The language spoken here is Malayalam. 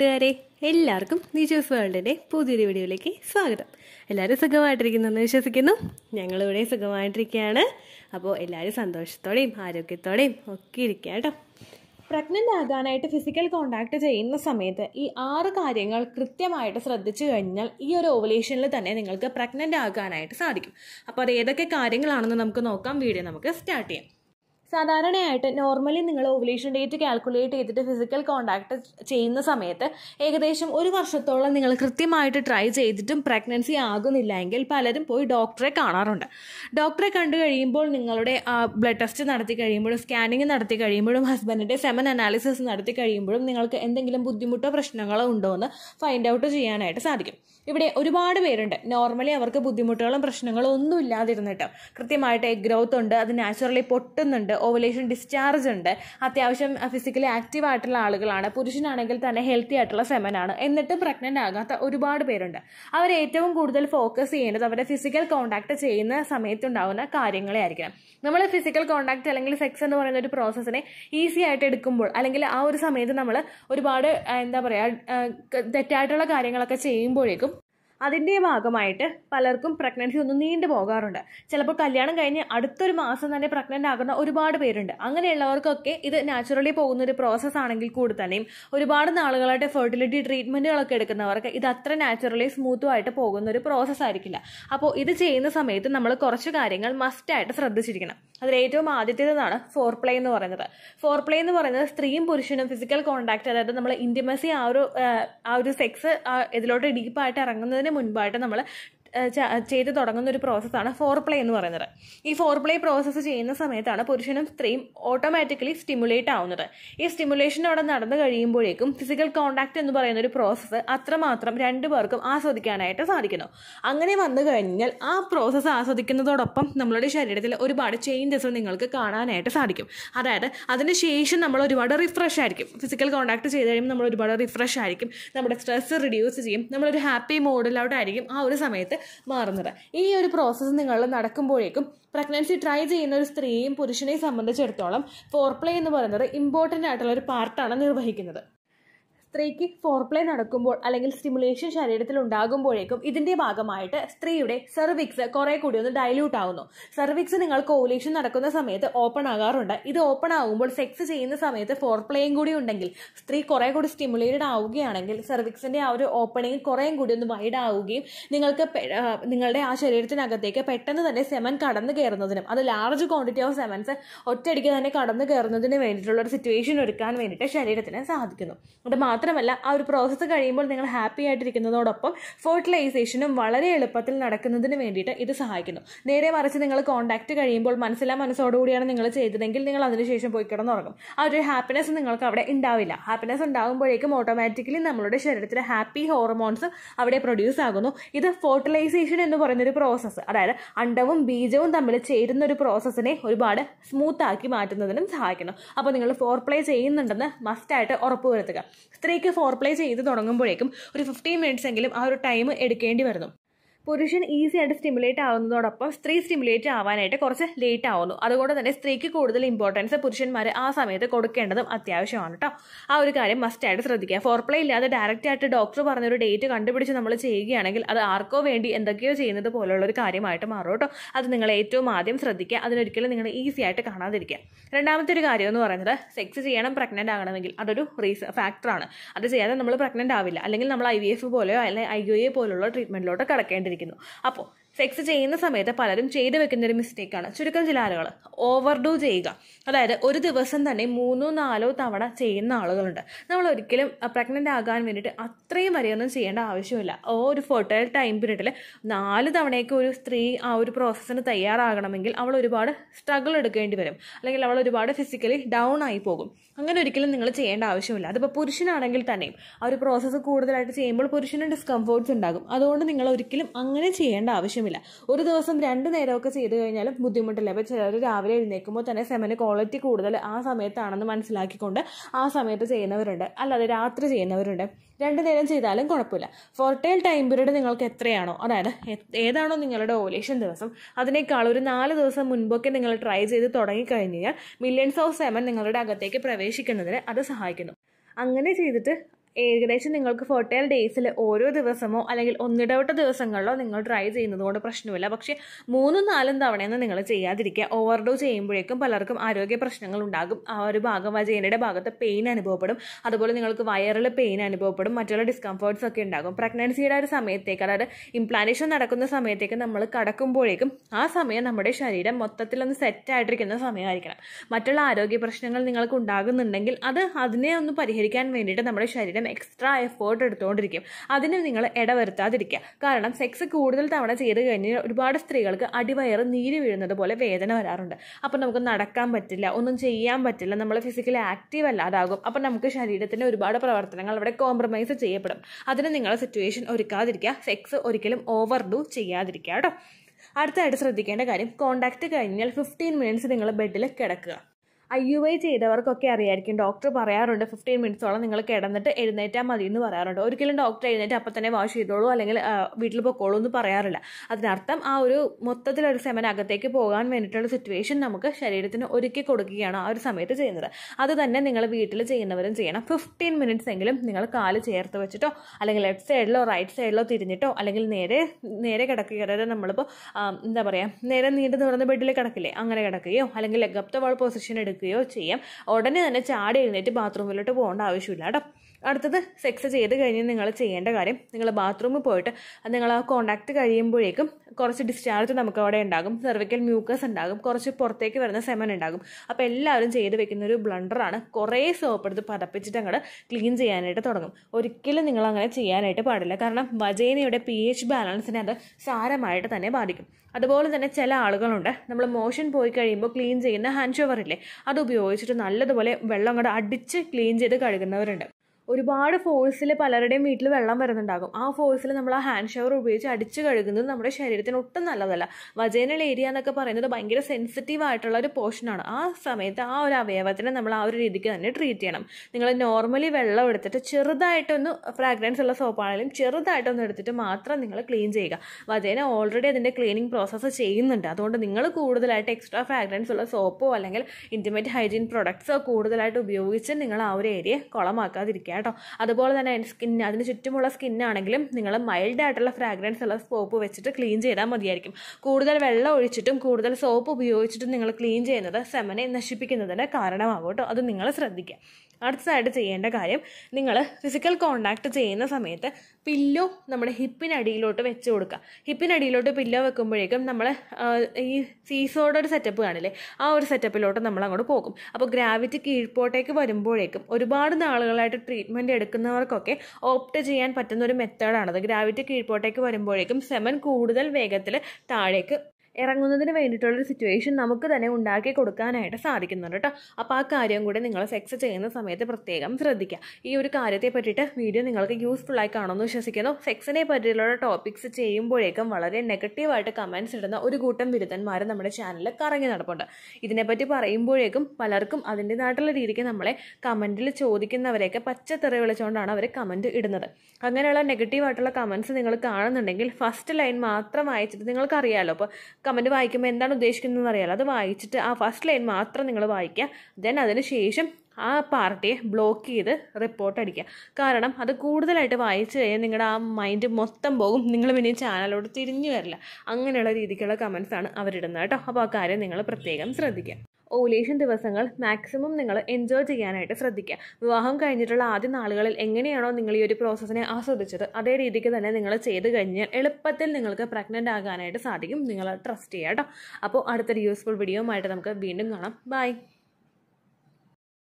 കൂട്ടുകാരെ എല്ലാവർക്കും നിജോസ് വേൾഡിൻ്റെ പുതിയൊരു വീഡിയോയിലേക്ക് സ്വാഗതം എല്ലാവരും എന്ന് വിശ്വസിക്കുന്നു ഞങ്ങളിവിടെ സുഖമായിട്ടിരിക്കുകയാണ് അപ്പോൾ എല്ലാവരും സന്തോഷത്തോടെയും ആരോഗ്യത്തോടെയും ഒക്കെ ഇരിക്കുക കേട്ടോ പ്രഗ്നൻ്റ് ആകാനായിട്ട് ഫിസിക്കൽ കോണ്ടാക്ട് ചെയ്യുന്ന സമയത്ത് ഈ ആറ് കാര്യങ്ങൾ കൃത്യമായിട്ട് ശ്രദ്ധിച്ചു കഴിഞ്ഞാൽ ഈ ഒരു ഓവലേഷനിൽ തന്നെ നിങ്ങൾക്ക് പ്രഗ്നൻ്റ് ആകാനായിട്ട് സാധിക്കും അപ്പോൾ അത് ഏതൊക്കെ കാര്യങ്ങളാണെന്ന് നമുക്ക് നോക്കാം വീഡിയോ നമുക്ക് സ്റ്റാർട്ട് ചെയ്യാം സാധാരണയായിട്ട് നോർമലി നിങ്ങൾ ഓവുലേഷൻ ഡേറ്റ് കാൽക്കുലേറ്റ് ചെയ്തിട്ട് ഫിസിക്കൽ കോണ്ടാക്ട് ചെയ്യുന്ന സമയത്ത് ഏകദേശം ഒരു വർഷത്തോളം നിങ്ങൾ കൃത്യമായിട്ട് ട്രൈ ചെയ്തിട്ടും പ്രഗ്നൻസി ആകുന്നില്ലെങ്കിൽ പലരും പോയി ഡോക്ടറെ കാണാറുണ്ട് ഡോക്ടറെ കണ്ടു കഴിയുമ്പോൾ നിങ്ങളുടെ ബ്ലഡ് ടെസ്റ്റ് നടത്തി കഴിയുമ്പോഴും സ്കാനിങ് നടത്തി കഴിയുമ്പോഴും ഹസ്ബൻഡിൻ്റെ സെമൻ അനാലിസിസ് നടത്തി കഴിയുമ്പോഴും നിങ്ങൾക്ക് എന്തെങ്കിലും ബുദ്ധിമുട്ടോ പ്രശ്നങ്ങളോ ഉണ്ടോ എന്ന് ഫൈൻഡ് ഔട്ട് ചെയ്യാനായിട്ട് സാധിക്കും ഇവിടെ ഒരുപാട് പേരുണ്ട് നോർമലി അവർക്ക് ബുദ്ധിമുട്ടുകളും പ്രശ്നങ്ങളും ഒന്നും ഇല്ലാതിരുന്നിട്ട് കൃത്യമായിട്ട് എഗ് ഗ്രോത്ത് ഉണ്ട് അത് നാച്ചുറലി പൊട്ടുന്നുണ്ട് ഓവലേഷൻ ഡിസ്ചാർജ് ഉണ്ട് അത്യാവശ്യം ഫിസിക്കലി ആക്റ്റീവ് ആയിട്ടുള്ള ആളുകളാണ് പുരുഷനാണെങ്കിൽ തന്നെ ഹെൽത്തി ആയിട്ടുള്ള സെമനാണ് എന്നിട്ടും പ്രഗ്നൻ്റ് ആകാത്ത ഒരുപാട് പേരുണ്ട് അവർ ഏറ്റവും കൂടുതൽ ഫോക്കസ് ചെയ്യുന്നത് അവരുടെ ഫിസിക്കൽ കോണ്ടാക്ട് ചെയ്യുന്ന സമയത്തുണ്ടാകുന്ന കാര്യങ്ങളെ ആയിരിക്കണം നമ്മൾ ഫിസിക്കൽ കോണ്ടാക്ട് അല്ലെങ്കിൽ സെക്സ് എന്ന് പറയുന്ന ഒരു പ്രോസസ്സിനെ ഈസി ആയിട്ട് എടുക്കുമ്പോൾ അല്ലെങ്കിൽ ആ ഒരു സമയത്ത് നമ്മൾ ഒരുപാട് എന്താ പറയുക തെറ്റായിട്ടുള്ള കാര്യങ്ങളൊക്കെ ചെയ്യുമ്പോഴേക്കും അതിൻ്റെ ഭാഗമായിട്ട് പലർക്കും പ്രഗ്നൻസി ഒന്ന് നീണ്ടു പോകാറുണ്ട് ചിലപ്പോൾ കല്യാണം കഴിഞ്ഞ് അടുത്തൊരു മാസം തന്നെ പ്രഗ്നൻ്റ് ആകുന്ന ഒരുപാട് പേരുണ്ട് അങ്ങനെയുള്ളവർക്കൊക്കെ ഇത് നാച്ചുറലി പോകുന്ന ഒരു പ്രോസസ്സ് ആണെങ്കിൽ കൂടി തന്നെയും ഒരുപാട് നാളുകളായിട്ട് ഫെർട്ടിലിറ്റി ട്രീറ്റ്മെൻറ്റുകളൊക്കെ എടുക്കുന്നവർക്ക് ഇത് അത്ര നാച്ചുറലി സ്മൂത്തും ആയിട്ട് പോകുന്ന ഒരു പ്രോസസ്സ് ആയിരിക്കില്ല അപ്പോൾ ഇത് ചെയ്യുന്ന സമയത്ത് നമ്മൾ കുറച്ച് കാര്യങ്ങൾ മസ്റ്റായിട്ട് ശ്രദ്ധിച്ചിരിക്കണം അതിൽ ഏറ്റവും ആദ്യത്തേതാണ് ഫോർ പ്ലേ എന്ന് പറയുന്നത് ഫോർ പ്ലേ എന്ന് പറയുന്നത് സ്ത്രീയും പുരുഷനും ഫിസിക്കൽ കോൺടാക്ട് അതായത് നമ്മൾ ഇൻറ്റിമസി ആ ഒരു ആ ഒരു സെക്സ് ഇതിലോട്ട് ഡീപ്പായിട്ട് ഇറങ്ങുന്നതിന് മുൻപായിട്ട് നമ്മൾ ചെയ്ത് തുടങ്ങുന്ന ഒരു പ്രോസസ്സാണ് ഫോർ പ്ലേ എന്ന് പറയുന്നത് ഈ ഫോർ പ്ലേ പ്രോസസ്സ് ചെയ്യുന്ന സമയത്താണ് പുരുഷനും സ്ത്രീയും ഓട്ടോമാറ്റിക്കലി സ്റ്റിമുലേറ്റ് ആവുന്നത് ഈ സ്റ്റിമുലേഷൻ അവിടെ നടന്നു കഴിയുമ്പോഴേക്കും ഫിസിക്കൽ കോണ്ടാക്ട് എന്ന് പറയുന്ന ഒരു പ്രോസസ്സ് അത്രമാത്രം രണ്ടു പേർക്കും ആസ്വദിക്കാനായിട്ട് സാധിക്കുന്നു അങ്ങനെ വന്നു കഴിഞ്ഞാൽ ആ പ്രോസസ്സ് ആസ്വദിക്കുന്നതോടൊപ്പം നമ്മളുടെ ശരീരത്തിൽ ഒരുപാട് ചേഞ്ചസ് നിങ്ങൾക്ക് കാണാനായിട്ട് സാധിക്കും അതായത് അതിനുശേഷം നമ്മൾ ഒരുപാട് റിഫ്രഷ് ആയിരിക്കും ഫിസിക്കൽ കോണ്ടാക്ട് ചെയ്ത് കഴിയുമ്പോൾ നമ്മൾ ഒരുപാട് റിഫ്രഷ് ആയിരിക്കും നമ്മുടെ സ്ട്രെസ് റിഡ്യൂസ് ചെയ്യും നമ്മളൊരു ഹാപ്പി മോഡിലോട്ടായിരിക്കും ആ ഒരു സമയത്ത് മാറുന്നത് ഈ ഒരു പ്രോസസ്സ് നിങ്ങൾ നടക്കുമ്പോഴേക്കും പ്രഗ്നൻസി ട്രൈ ചെയ്യുന്ന ഒരു സ്ത്രീയും പുരുഷനെയും സംബന്ധിച്ചിടത്തോളം ഫോർപ്ലേ എന്ന് പറയുന്നത് ഇമ്പോർട്ടൻ്റ് ആയിട്ടുള്ള ഒരു പാർട്ടാണ് നിർവഹിക്കുന്നത് സ്ത്രീക്ക് ഫോർപ്ലേ നടക്കുമ്പോൾ അല്ലെങ്കിൽ സ്റ്റിമുലേഷൻ ശരീരത്തിൽ ഉണ്ടാകുമ്പോഴേക്കും ഇതിന്റെ ഭാഗമായിട്ട് സ്ത്രീയുടെ സെർവിക്സ് കുറെ കൂടി ഒന്ന് ഡൈലൂട്ട് ആവുന്നു സെർവിക്സ് നിങ്ങൾക്ക് ഓലേഷൻ നടക്കുന്ന സമയത്ത് ഓപ്പൺ ആകാറുണ്ട് ഇത് ഓപ്പൺ ആകുമ്പോൾ സെക്സ് ചെയ്യുന്ന സമയത്ത് ഫോർപ്ലേയും കൂടി ഉണ്ടെങ്കിൽ സ്ത്രീ കുറെ കൂടി സ്റ്റിമുലേറ്റഡ് ആവുകയാണെങ്കിൽ സെർവിക്സിന്റെ ആ ഒരു ഓപ്പണിങ് കുറേയും കൂടി ഒന്ന് വൈഡ് ആവുകയും നിങ്ങൾക്ക് നിങ്ങളുടെ ആ ശരീരത്തിനകത്തേക്ക് പെട്ടെന്ന് തന്നെ സെമൻ കടന്നു കയറുന്നതിനും അത് ലാർജ് ക്വാണ്ടിറ്റി ഓഫ് സെമൻസ് ഒറ്റയടിക്ക് തന്നെ കടന്നു കയറുന്നതിന് വേണ്ടിയിട്ടുള്ള ഒരു സിറ്റുവേഷൻ ഒരുക്കാൻ വേണ്ടിയിട്ട് ശരീരത്തിന് സാധിക്കുന്നു അത് മാത്രമല്ല ആ ഒരു പ്രോസസ്സ് കഴിയുമ്പോൾ നിങ്ങൾ ഹാപ്പി ആയിട്ടിരിക്കുന്നതോടൊപ്പം ഫെർട്ടിലൈസേഷനും വളരെ എളുപ്പത്തിൽ നടക്കുന്നതിന് വേണ്ടിയിട്ട് ഇത് സഹായിക്കുന്നു നേരെ മറിച്ച് നിങ്ങൾ കോൺടാക്റ്റ് കഴിയുമ്പോൾ മനസ്സിലാ മനസ്സോടുകൂടിയാണ് നിങ്ങൾ ചെയ്തതെങ്കിൽ നിങ്ങൾ അതിനുശേഷം പോയി കിടന്നുറങ്ങും ആ ഒരു ഹാപ്പിനെസ് നിങ്ങൾക്ക് അവിടെ ഉണ്ടാവില്ല ഹാപ്പിനെസ് ഉണ്ടാകുമ്പോഴേക്കും ഓട്ടോമാറ്റിക്കലി നമ്മളുടെ ശരീരത്തിലെ ഹാപ്പി ഹോർമോൺസ് അവിടെ പ്രൊഡ്യൂസ് ആകുന്നു ഇത് ഫെർട്ടിലൈസേഷൻ എന്ന് പറയുന്നൊരു പ്രോസസ്സ് അതായത് അണ്ടവും ബീജവും തമ്മിൽ ചേരുന്ന ഒരു പ്രോസസ്സിനെ ഒരുപാട് സ്മൂത്ത് ആക്കി മാറ്റുന്നതിനും സഹായിക്കുന്നു അപ്പോൾ നിങ്ങൾ ഫോർ പ്ലേ ചെയ്യുന്നുണ്ടെന്ന് മസ്റ്റായിട്ട് ഉറപ്പുവരുത്തുക സ്ത്രീ അത്രയ്ക്ക് ഫോർ പ്ലേ ചെയ്ത് തുടങ്ങുമ്പോഴേക്കും ഒരു ഫിഫ്റ്റീൻ മിനിറ്റ്സ് എങ്കിലും ആ ഒരു ടൈം എടുക്കേണ്ടി വരുന്നു പുരുഷൻ ഈസി ആയിട്ട് സ്റ്റിമുലേറ്റ് ആവുന്നതോടൊപ്പം സ്ത്രീ സ്റ്റിമുലേറ്റ് ആവാനായിട്ട് കുറച്ച് ലേറ്റ് ആവുന്നു അതുകൊണ്ട് തന്നെ സ്ത്രീക്ക് കൂടുതൽ ഇമ്പോർട്ടൻസ് പുരുഷന്മാർ ആ സമയത്ത് കൊടുക്കേണ്ടതും അത്യാവശ്യമാണ് കേട്ടോ ആ ഒരു കാര്യം മസ്റ്റായിട്ട് ശ്രദ്ധിക്കുക ഫോർപ്ലേ ഇല്ലാതെ ഡയറക്റ്റ് ആയിട്ട് ഡോക്ടർ പറഞ്ഞൊരു ഡേറ്റ് കണ്ടുപിടിച്ച് നമ്മൾ ചെയ്യുകയാണെങ്കിൽ അത് ആർക്കോ വേണ്ടി എന്തൊക്കെയോ ചെയ്യുന്നത് പോലുള്ള ഒരു കാര്യമായിട്ട് മാറും കേട്ടോ അത് നിങ്ങൾ ഏറ്റവും ആദ്യം ശ്രദ്ധിക്കുക അതിനൊരിക്കലും നിങ്ങൾ ഈസി ആയിട്ട് കാണാതിരിക്കുക രണ്ടാമത്തെ ഒരു കാര്യം എന്ന് പറയുന്നത് സെക്സ് ചെയ്യണം പ്രഗ്നൻ്റ് ആകണമെങ്കിൽ അതൊരു റീസ ഫാക്ടറാണ് അത് ചെയ്യാതെ നമ്മൾ പ്രഗ്നൻ്റ് ആവില്ല അല്ലെങ്കിൽ നമ്മൾ ഐ വി എഫ് പോലെയോ അല്ലെങ്കിൽ ഐ ഒ എ പോലുള്ള ട്രീറ്റ്മെൻറ്റിലോട്ട് കടക്കേണ്ടി ചെയ്തുകൊണ്ടിരിക്കുന്നു അപ്പോൾ സെക്സ് ചെയ്യുന്ന സമയത്ത് പലരും ചെയ്തു വെക്കുന്ന ഒരു മിസ്റ്റേക്കാണ് ചുരുക്കം ചില ആളുകൾ ഓവർഡോ ചെയ്യുക അതായത് ഒരു ദിവസം തന്നെ മൂന്നോ നാലോ തവണ ചെയ്യുന്ന ആളുകളുണ്ട് നമ്മൾ ഒരിക്കലും പ്രഗ്നൻ്റ് ആകാൻ വേണ്ടിയിട്ട് അത്രയും വരെയൊന്നും ചെയ്യേണ്ട ആവശ്യമില്ല ഒരു ഫെർട്ടൈൽ ടൈം പീരീഡിൽ നാല് തവണയൊക്കെ ഒരു സ്ത്രീ ആ ഒരു പ്രോസസ്സിന് തയ്യാറാകണമെങ്കിൽ അവൾ ഒരുപാട് സ്ട്രഗിൾ എടുക്കേണ്ടി വരും അല്ലെങ്കിൽ അവൾ ഒരുപാട് ഫിസിക്കലി ഡൗൺ ആയി പോകും അങ്ങനെ ഒരിക്കലും നിങ്ങൾ ചെയ്യേണ്ട ആവശ്യമില്ല അതിപ്പോൾ പുരുഷനാണെങ്കിൽ തന്നെയും ആ ഒരു പ്രോസസ്സ് കൂടുതലായിട്ട് ചെയ്യുമ്പോൾ പുരുഷന് ഡിസ്കംഫോർട്ട്സ് ഉണ്ടാകും അതുകൊണ്ട് നിങ്ങൾ ഒരിക്കലും അങ്ങനെ ചെയ്യേണ്ട ആവശ്യമില്ല ഒരു ദിവസം രണ്ട് നേരമൊക്കെ ചെയ്തു കഴിഞ്ഞാലും ബുദ്ധിമുട്ടില്ല അപ്പോൾ ചിലർ രാവിലെ എഴുന്നേൽക്കുമ്പോൾ തന്നെ സെമന് ക്വാളിറ്റി കൂടുതൽ ആ സമയത്താണെന്ന് മനസ്സിലാക്കിക്കൊണ്ട് ആ സമയത്ത് ചെയ്യുന്നവരുണ്ട് അല്ലാതെ രാത്രി ചെയ്യുന്നവരുണ്ട് രണ്ട് നേരം ചെയ്താലും കുഴപ്പമില്ല ഫോർട്ടൈൽ ടൈം പീരീഡ് നിങ്ങൾക്ക് എത്രയാണോ അതായത് ഏതാണോ നിങ്ങളുടെ ഓലേഷൻ ദിവസം അതിനേക്കാൾ ഒരു നാല് ദിവസം മുൻപൊക്കെ നിങ്ങൾ ട്രൈ ചെയ്ത് തുടങ്ങിക്കഴിഞ്ഞ് കഴിഞ്ഞാൽ മില്യൺസ് ഓഫ് സെമൻ നിങ്ങളുടെ അകത്തേക്ക് പ്രവേശിക്കുന്നതിന് അത് സഹായിക്കുന്നു അങ്ങനെ ചെയ്തിട്ട് ഏകദേശം നിങ്ങൾക്ക് ഫോർട്ടേൽ ഡേയ്സിൽ ഓരോ ദിവസമോ അല്ലെങ്കിൽ ഒന്നിടവിട്ട ദിവസങ്ങളിലോ നിങ്ങൾ ട്രൈ ചെയ്യുന്നത് കൊണ്ട് പ്രശ്നമില്ല പക്ഷേ മൂന്നും നാലും തവണയൊന്നും നിങ്ങൾ ചെയ്യാതിരിക്കുക ഓവർഡോ ചെയ്യുമ്പോഴേക്കും പലർക്കും ആരോഗ്യ പ്രശ്നങ്ങൾ ഉണ്ടാകും ആ ഒരു ഭാഗം വജേനയുടെ ഭാഗത്ത് പെയിൻ അനുഭവപ്പെടും അതുപോലെ നിങ്ങൾക്ക് വയറിൽ പെയിൻ അനുഭവപ്പെടും മറ്റുള്ള ഡിസ്കംഫേർട്സ് ഒക്കെ ഉണ്ടാകും പ്രഗ്നൻസിയുടെ ഒരു സമയത്തേക്ക് അതായത് ഇംപ്ലാന്റേഷൻ നടക്കുന്ന സമയത്തേക്ക് നമ്മൾ കടക്കുമ്പോഴേക്കും ആ സമയം നമ്മുടെ ശരീരം മൊത്തത്തിലൊന്ന് സെറ്റായിട്ടിരിക്കുന്ന സമയമായിരിക്കണം മറ്റുള്ള ആരോഗ്യ പ്രശ്നങ്ങൾ നിങ്ങൾക്ക് ഉണ്ടാകുന്നുണ്ടെങ്കിൽ അത് അതിനെ ഒന്ന് പരിഹരിക്കാൻ വേണ്ടിയിട്ട് നമ്മുടെ ശരീരം ആണെങ്കിലും എക്സ്ട്രാ എഫേർട്ട് എടുത്തുകൊണ്ടിരിക്കും അതിന് നിങ്ങൾ ഇടവരുത്താതിരിക്കുക കാരണം സെക്സ് കൂടുതൽ തവണ ചെയ്ത് കഴിഞ്ഞാൽ ഒരുപാട് സ്ത്രീകൾക്ക് അടിവയറ് നീര് വീഴുന്നത് പോലെ വേദന വരാറുണ്ട് അപ്പം നമുക്ക് നടക്കാൻ പറ്റില്ല ഒന്നും ചെയ്യാൻ പറ്റില്ല നമ്മൾ ഫിസിക്കലി ആക്റ്റീവ് അല്ലാതാകും അപ്പം നമുക്ക് ശരീരത്തിൻ്റെ ഒരുപാട് പ്രവർത്തനങ്ങൾ അവിടെ കോംപ്രമൈസ് ചെയ്യപ്പെടും അതിന് നിങ്ങൾ സിറ്റുവേഷൻ ഒരുക്കാതിരിക്കുക സെക്സ് ഒരിക്കലും ഓവർ ഡൂ ചെയ്യാതിരിക്കുക കേട്ടോ അടുത്തായിട്ട് ശ്രദ്ധിക്കേണ്ട കാര്യം കോണ്ടാക്റ്റ് കഴിഞ്ഞാൽ ഫിഫ്റ്റീൻ മിനിറ്റ്സ് നിങ്ങൾ ബെഡിൽ കിടക്കുക ഐ യു ഐ ചെയ്തവർക്കൊക്കെ അറിയായിരിക്കും ഡോക്ടർ പറയാറുണ്ട് ഫിഫ്റ്റീൻ മിനിറ്റ്സോളം നിങ്ങൾ കിടന്നിട്ട് എഴുന്നേറ്റാൽ മതി എന്ന് പറയാറുണ്ട് ഒരിക്കലും ഡോക്ടർ എഴുന്നേറ്റ് അപ്പം തന്നെ വാഷ് ചെയ്തോളൂ അല്ലെങ്കിൽ വീട്ടിൽ പൊക്കോളൂ എന്ന് പറയാറില്ല അതിനർത്ഥം ആ ഒരു മൊത്തത്തിലൊരു സെമൻ അകത്തേക്ക് പോകാൻ വേണ്ടിയിട്ടുള്ള സിറ്റുവേഷൻ നമുക്ക് ശരീരത്തിന് ഒരുക്കി കൊടുക്കുകയാണ് ആ ഒരു സമയത്ത് ചെയ്യുന്നത് അത് തന്നെ നിങ്ങൾ വീട്ടിൽ ചെയ്യുന്നവരും ചെയ്യണം ഫിഫ്റ്റീൻ മിനിറ്റ്സ് എങ്കിലും നിങ്ങൾ കാല് ചേർത്ത് വെച്ചിട്ടോ അല്ലെങ്കിൽ ലെഫ്റ്റ് സൈഡിലോ റൈറ്റ് സൈഡിലോ തിരിഞ്ഞിട്ടോ അല്ലെങ്കിൽ നേരെ നേരെ കിടക്കുകയോ നമ്മളിപ്പോൾ എന്താ പറയുക നേരെ നീണ്ടു തുറന്ന് ബെഡിൽ കിടക്കില്ലേ അങ്ങനെ കിടക്കുകയോ അല്ലെങ്കിൽ ലെഗ് വാൾ പൊസിഷൻ എടുക്കുക എടുക്കുകയോ ചെയ്യാം ഉടനെ തന്നെ ചാടി എഴുന്നേറ്റ് ബാത്റൂമിലോട്ട് പോകേണ്ട ആവശ്യമില്ല കേട്ടോ അടുത്തത് സെക്സ് ചെയ്ത് കഴിഞ്ഞ് നിങ്ങൾ ചെയ്യേണ്ട കാര്യം നിങ്ങൾ ബാത്റൂമിൽ പോയിട്ട് നിങ്ങൾ ആ കോണ്ടാക്ട് കഴിയുമ്പോഴേക്കും കുറച്ച് ഡിസ്ചാർജ് നമുക്ക് അവിടെ ഉണ്ടാകും സെർവിക്കൽ മ്യൂക്കസ് ഉണ്ടാകും കുറച്ച് പുറത്തേക്ക് വരുന്ന സെമൻ ഉണ്ടാകും അപ്പോൾ എല്ലാവരും ചെയ്ത് വെക്കുന്ന ഒരു ബ്ലണ്ടറാണ് കുറേ സോപ്പ് എടുത്ത് പതപ്പിച്ചിട്ട് അങ്ങോട്ട് ക്ലീൻ ചെയ്യാനായിട്ട് തുടങ്ങും ഒരിക്കലും നിങ്ങൾ അങ്ങനെ ചെയ്യാനായിട്ട് പാടില്ല കാരണം വജേനയുടെ പി എച്ച് ബാലൻസിനെ അത് സാരമായിട്ട് തന്നെ ബാധിക്കും അതുപോലെ തന്നെ ചില ആളുകളുണ്ട് നമ്മൾ മോഷൻ പോയി കഴിയുമ്പോൾ ക്ലീൻ ചെയ്യുന്ന ഹാൻഡ് ഷവർ ഇല്ലേ അത് ഉപയോഗിച്ചിട്ട് നല്ലതുപോലെ വെള്ളം അങ്ങോട്ട് അടിച്ച് ക്ലീൻ ചെയ്ത് കഴുകുന്നവരുണ്ട് ഒരുപാട് ഫോഴ്സിൽ പലരുടെയും വീട്ടിൽ വെള്ളം വരുന്നുണ്ടാകും ആ ഫോഴ്സിൽ നമ്മൾ ആ ഹാൻഡ് ഷവർ ഉപയോഗിച്ച് അടിച്ച് കഴുകുന്നത് നമ്മുടെ ശരീരത്തിന് ഒട്ടും നല്ലതല്ല വജേനൽ ഏരിയ എന്നൊക്കെ പറയുന്നത് ഭയങ്കര സെൻസിറ്റീവ് ആയിട്ടുള്ള ഒരു പോർഷനാണ് ആ സമയത്ത് ആ ഒരു അവയവത്തിനെ നമ്മൾ ആ ഒരു രീതിക്ക് തന്നെ ട്രീറ്റ് ചെയ്യണം നിങ്ങൾ നോർമലി വെള്ളം എടുത്തിട്ട് ചെറുതായിട്ടൊന്ന് ഫ്രാഗ്രൻസ് ഉള്ള സോപ്പാണെങ്കിലും ചെറുതായിട്ടൊന്ന് എടുത്തിട്ട് മാത്രം നിങ്ങൾ ക്ലീൻ ചെയ്യുക വജേന ഓൾറെഡി അതിൻ്റെ ക്ലീനിങ് പ്രോസസ്സ് ചെയ്യുന്നുണ്ട് അതുകൊണ്ട് നിങ്ങൾ കൂടുതലായിട്ട് എക്സ്ട്രാ ഫ്രാഗ്രൻസ് ഉള്ള സോപ്പോ അല്ലെങ്കിൽ ഇൻറ്റിമേറ്റ് ഹൈജീൻ പ്രൊഡക്ട്സോ കൂടുതലായിട്ട് ഉപയോഗിച്ച് നിങ്ങൾ ആ ഒരു ഏരിയ കുളമാക്കാതിരിക്കുക കേട്ടോ അതുപോലെ തന്നെ സ്കിൻ അതിന് ചുറ്റുമുള്ള സ്കിന്നാണെങ്കിലും നിങ്ങൾ മൈൽഡ് ആയിട്ടുള്ള ഫ്രാഗ്രൻസ് ഉള്ള സോപ്പ് വെച്ചിട്ട് ക്ലീൻ ചെയ്താൽ മതിയായിരിക്കും കൂടുതൽ വെള്ളം ഒഴിച്ചിട്ടും കൂടുതൽ സോപ്പ് ഉപയോഗിച്ചിട്ടും നിങ്ങൾ ക്ലീൻ ചെയ്യുന്നത് സെമനെ നശിപ്പിക്കുന്നതിന് കാരണമാകും കേട്ടോ അത് നിങ്ങൾ ശ്രദ്ധിക്കുക അടുത്തതായിട്ട് ചെയ്യേണ്ട കാര്യം നിങ്ങൾ ഫിസിക്കൽ കോണ്ടാക്ട് ചെയ്യുന്ന സമയത്ത് പില്ലോ നമ്മുടെ ഹിപ്പിനടിയിലോട്ട് വെച്ച് കൊടുക്കുക ഹിപ്പിനടിയിലോട്ട് പില്ലോ വെക്കുമ്പോഴേക്കും നമ്മൾ ഈ സീസോടെ ഒരു സെറ്റപ്പ് കാണില്ലേ ആ ഒരു സെറ്റപ്പിലോട്ട് നമ്മൾ അങ്ങോട്ട് പോകും അപ്പോൾ ഗ്രാവിറ്റി കീഴ്പോട്ടേക്ക് വരുമ്പോഴേക്കും ഒരുപാട് നാളുകളായിട്ട് ട്രീറ്റ്മെൻറ്റ് എടുക്കുന്നവർക്കൊക്കെ ഓപ്റ്റ് ചെയ്യാൻ പറ്റുന്ന ഒരു മെത്തേഡാണത് ഗ്രാവിറ്റി കീഴ്പോട്ടേക്ക് വരുമ്പോഴേക്കും സെമൻ കൂടുതൽ വേഗത്തിൽ താഴേക്ക് ഇറങ്ങുന്നതിന് വേണ്ടിയിട്ടുള്ളൊരു സിറ്റുവേഷൻ നമുക്ക് തന്നെ ഉണ്ടാക്കി കൊടുക്കാനായിട്ട് സാധിക്കുന്നുണ്ട് കേട്ടോ അപ്പോൾ ആ കാര്യം കൂടി നിങ്ങൾ സെക്സ് ചെയ്യുന്ന സമയത്ത് പ്രത്യേകം ശ്രദ്ധിക്കുക ഈ ഒരു കാര്യത്തെ പറ്റിയിട്ട് വീഡിയോ നിങ്ങൾക്ക് യൂസ്ഫുള്ളായി കാണുമെന്ന് വിശ്വസിക്കുന്നു സെക്സിനെ പറ്റിയുള്ള ടോപ്പിക്സ് ചെയ്യുമ്പോഴേക്കും വളരെ നെഗറ്റീവായിട്ട് കമൻസ് ഇടുന്ന ഒരു കൂട്ടം ബിരുദന്മാർ നമ്മുടെ ചാനലിൽ കറങ്ങി നടപ്പുണ്ട് ഇതിനെപ്പറ്റി പറയുമ്പോഴേക്കും പലർക്കും അതിൻ്റേതായിട്ടുള്ള രീതിക്ക് നമ്മളെ കമൻറ്റിൽ ചോദിക്കുന്നവരെയൊക്കെ പച്ചത്തെറി വിളിച്ചുകൊണ്ടാണ് അവർ കമൻറ്റ് ഇടുന്നത് അങ്ങനെയുള്ള നെഗറ്റീവായിട്ടുള്ള കമൻസ് നിങ്ങൾ കാണുന്നുണ്ടെങ്കിൽ ഫസ്റ്റ് ലൈൻ മാത്രം വായിച്ചിട്ട് നിങ്ങൾക്കറിയാമല്ലോ അപ്പോൾ കമൻറ്റ് വായിക്കുമ്പോൾ എന്താണ് ഉദ്ദേശിക്കുന്നതെന്ന് അറിയാലോ അത് വായിച്ചിട്ട് ആ ഫസ്റ്റ് ലൈൻ മാത്രം നിങ്ങൾ വായിക്കുക ദെൻ അതിന് ശേഷം ആ പാർട്ടിയെ ബ്ലോക്ക് ചെയ്ത് റിപ്പോർട്ട് അടിക്കുക കാരണം അത് കൂടുതലായിട്ട് വായിച്ചു കഴിഞ്ഞാൽ നിങ്ങളുടെ ആ മൈൻഡ് മൊത്തം പോകും നിങ്ങൾ പിന്നെ ചാനലോട് തിരിഞ്ഞു വരില്ല അങ്ങനെയുള്ള രീതിക്കുള്ള കമൻസാണ് അവരിടുന്നത് കേട്ടോ അപ്പോൾ ആ കാര്യം നിങ്ങൾ പ്രത്യേകം ശ്രദ്ധിക്കുക ഓവുലേഷൻ ദിവസങ്ങൾ മാക്സിമം നിങ്ങൾ എൻജോയ് ചെയ്യാനായിട്ട് ശ്രദ്ധിക്കുക വിവാഹം കഴിഞ്ഞിട്ടുള്ള ആദ്യ നാളുകളിൽ എങ്ങനെയാണോ നിങ്ങൾ ഈ ഒരു പ്രോസസ്സിനെ ആസ്വദിച്ചത് അതേ രീതിക്ക് തന്നെ നിങ്ങൾ ചെയ്ത് കഴിഞ്ഞാൽ എളുപ്പത്തിൽ നിങ്ങൾക്ക് പ്രഗ്നൻ്റ് ആകാനായിട്ട് സാധിക്കും നിങ്ങൾ ട്രസ്റ്റ് ചെയ്യാം കേട്ടോ അപ്പോൾ അടുത്തൊരു യൂസ്ഫുൾ വീഡിയോ ആയിട്ട് നമുക്ക് വീണ്ടും കാണാം ബൈ